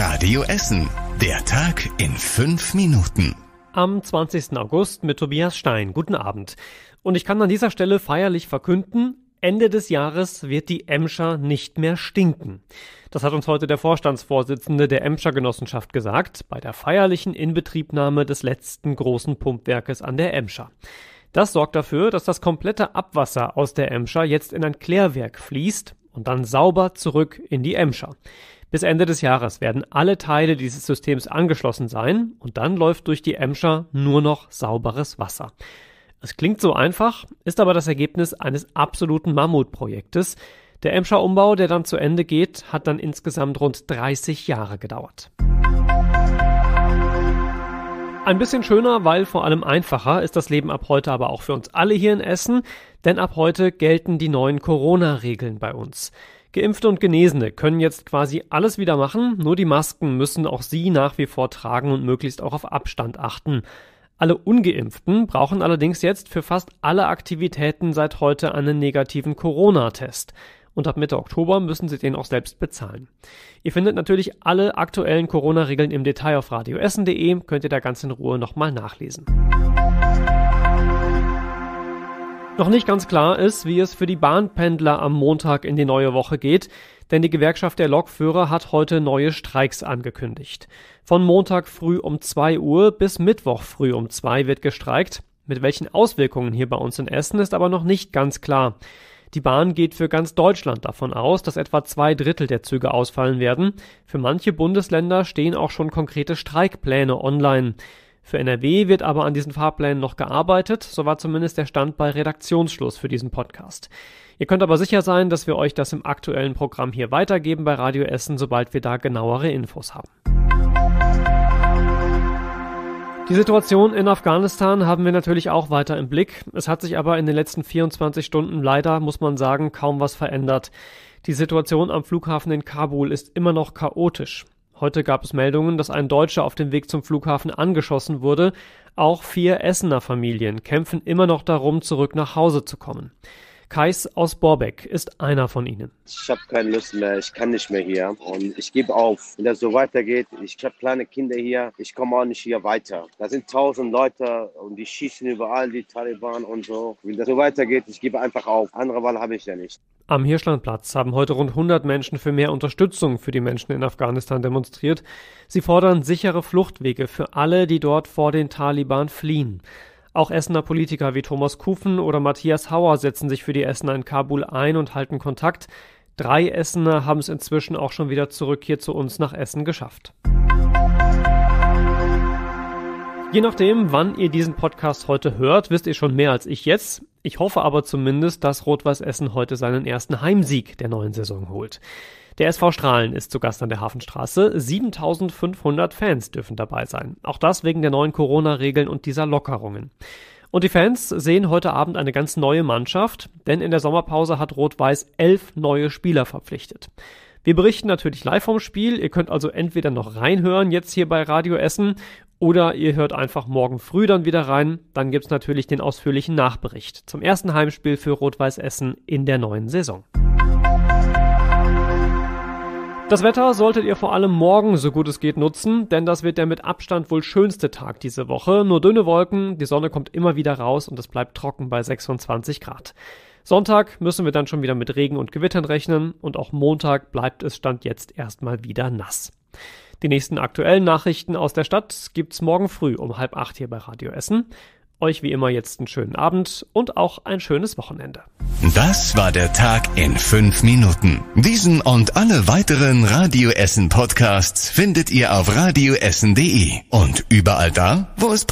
Radio Essen. Der Tag in fünf Minuten. Am 20. August mit Tobias Stein. Guten Abend. Und ich kann an dieser Stelle feierlich verkünden, Ende des Jahres wird die Emscher nicht mehr stinken. Das hat uns heute der Vorstandsvorsitzende der Emscher Genossenschaft gesagt, bei der feierlichen Inbetriebnahme des letzten großen Pumpwerkes an der Emscher. Das sorgt dafür, dass das komplette Abwasser aus der Emscher jetzt in ein Klärwerk fließt und dann sauber zurück in die Emscher. Bis Ende des Jahres werden alle Teile dieses Systems angeschlossen sein und dann läuft durch die Emscher nur noch sauberes Wasser. Es klingt so einfach, ist aber das Ergebnis eines absoluten Mammutprojektes. Der Emscher Umbau, der dann zu Ende geht, hat dann insgesamt rund 30 Jahre gedauert. Ein bisschen schöner, weil vor allem einfacher ist das Leben ab heute aber auch für uns alle hier in Essen, denn ab heute gelten die neuen Corona-Regeln bei uns. Geimpfte und Genesene können jetzt quasi alles wieder machen, nur die Masken müssen auch sie nach wie vor tragen und möglichst auch auf Abstand achten. Alle ungeimpften brauchen allerdings jetzt für fast alle Aktivitäten seit heute einen negativen Corona-Test und ab Mitte Oktober müssen Sie den auch selbst bezahlen. Ihr findet natürlich alle aktuellen Corona-Regeln im Detail auf radioessen.de, könnt ihr da ganz in Ruhe nochmal nachlesen. Noch nicht ganz klar ist, wie es für die Bahnpendler am Montag in die neue Woche geht, denn die Gewerkschaft der Lokführer hat heute neue Streiks angekündigt. Von Montag früh um 2 Uhr bis Mittwoch früh um 2 wird gestreikt. Mit welchen Auswirkungen hier bei uns in Essen ist aber noch nicht ganz klar. Die Bahn geht für ganz Deutschland davon aus, dass etwa zwei Drittel der Züge ausfallen werden. Für manche Bundesländer stehen auch schon konkrete Streikpläne online. Für NRW wird aber an diesen Fahrplänen noch gearbeitet, so war zumindest der Stand bei Redaktionsschluss für diesen Podcast. Ihr könnt aber sicher sein, dass wir euch das im aktuellen Programm hier weitergeben bei Radio Essen, sobald wir da genauere Infos haben. Die Situation in Afghanistan haben wir natürlich auch weiter im Blick. Es hat sich aber in den letzten 24 Stunden leider, muss man sagen, kaum was verändert. Die Situation am Flughafen in Kabul ist immer noch chaotisch. Heute gab es Meldungen, dass ein Deutscher auf dem Weg zum Flughafen angeschossen wurde. Auch vier Essener Familien kämpfen immer noch darum, zurück nach Hause zu kommen. Kais aus Borbeck ist einer von ihnen. Ich habe keine Lust mehr, ich kann nicht mehr hier und ich gebe auf. Wenn das so weitergeht, ich habe kleine Kinder hier, ich komme auch nicht hier weiter. Da sind tausend Leute und die schießen überall, die Taliban und so. Wenn das so weitergeht, ich gebe einfach auf. Andere Wahl habe ich ja nicht. Am Hirschlandplatz haben heute rund 100 Menschen für mehr Unterstützung für die Menschen in Afghanistan demonstriert. Sie fordern sichere Fluchtwege für alle, die dort vor den Taliban fliehen. Auch Essener Politiker wie Thomas Kufen oder Matthias Hauer setzen sich für die Essener in Kabul ein und halten Kontakt. Drei Essener haben es inzwischen auch schon wieder zurück hier zu uns nach Essen geschafft. Je nachdem, wann ihr diesen Podcast heute hört, wisst ihr schon mehr als ich jetzt. Ich hoffe aber zumindest, dass Rot-Weiß Essen heute seinen ersten Heimsieg der neuen Saison holt. Der SV Strahlen ist zu Gast an der Hafenstraße. 7500 Fans dürfen dabei sein. Auch das wegen der neuen Corona-Regeln und dieser Lockerungen. Und die Fans sehen heute Abend eine ganz neue Mannschaft, denn in der Sommerpause hat Rot-Weiß elf neue Spieler verpflichtet. Wir berichten natürlich live vom Spiel. Ihr könnt also entweder noch reinhören jetzt hier bei Radio Essen oder ihr hört einfach morgen früh dann wieder rein, dann gibt's natürlich den ausführlichen Nachbericht zum ersten Heimspiel für Rot-Weiß Essen in der neuen Saison. Das Wetter solltet ihr vor allem morgen so gut es geht nutzen, denn das wird der mit Abstand wohl schönste Tag diese Woche. Nur dünne Wolken, die Sonne kommt immer wieder raus und es bleibt trocken bei 26 Grad. Sonntag müssen wir dann schon wieder mit Regen und Gewittern rechnen und auch Montag bleibt es Stand jetzt erstmal wieder nass. Die nächsten aktuellen Nachrichten aus der Stadt gibt's morgen früh um halb acht hier bei Radio Essen. Euch wie immer jetzt einen schönen Abend und auch ein schönes Wochenende. Das war der Tag in fünf Minuten. Diesen und alle weiteren Radio Essen Podcasts findet ihr auf radioessen.de und überall da, wo es